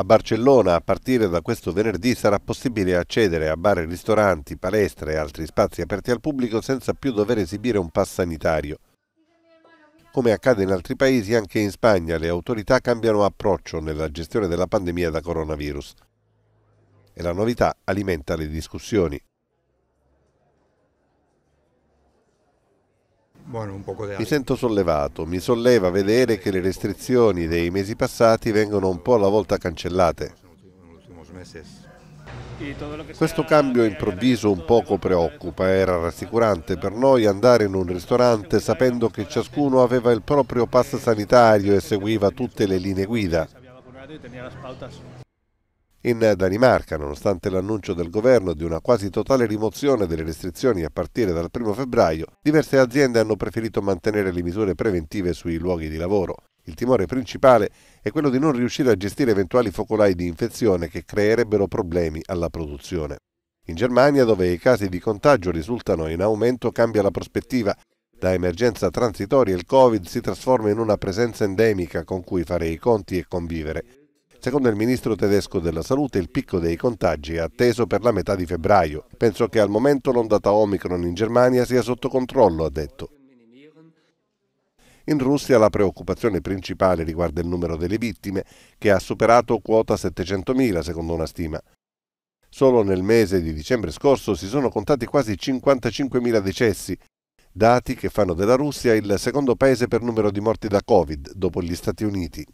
A Barcellona a partire da questo venerdì sarà possibile accedere a bar e ristoranti, palestre e altri spazi aperti al pubblico senza più dover esibire un pass sanitario. Come accade in altri paesi, anche in Spagna le autorità cambiano approccio nella gestione della pandemia da coronavirus. E la novità alimenta le discussioni. Buono, mi sento sollevato, mi solleva vedere che le restrizioni dei mesi passati vengono un po' alla volta cancellate. Questo cambio improvviso un poco preoccupa, era rassicurante per noi andare in un ristorante sapendo che ciascuno aveva il proprio pass sanitario e seguiva tutte le linee guida. In Danimarca, nonostante l'annuncio del governo di una quasi totale rimozione delle restrizioni a partire dal 1 febbraio, diverse aziende hanno preferito mantenere le misure preventive sui luoghi di lavoro. Il timore principale è quello di non riuscire a gestire eventuali focolai di infezione che creerebbero problemi alla produzione. In Germania, dove i casi di contagio risultano in aumento, cambia la prospettiva. Da emergenza transitoria il Covid si trasforma in una presenza endemica con cui fare i conti e convivere. Secondo il ministro tedesco della salute il picco dei contagi è atteso per la metà di febbraio. Penso che al momento l'ondata Omicron in Germania sia sotto controllo, ha detto. In Russia la preoccupazione principale riguarda il numero delle vittime, che ha superato quota 700.000 secondo una stima. Solo nel mese di dicembre scorso si sono contati quasi 55.000 decessi, dati che fanno della Russia il secondo paese per numero di morti da Covid, dopo gli Stati Uniti.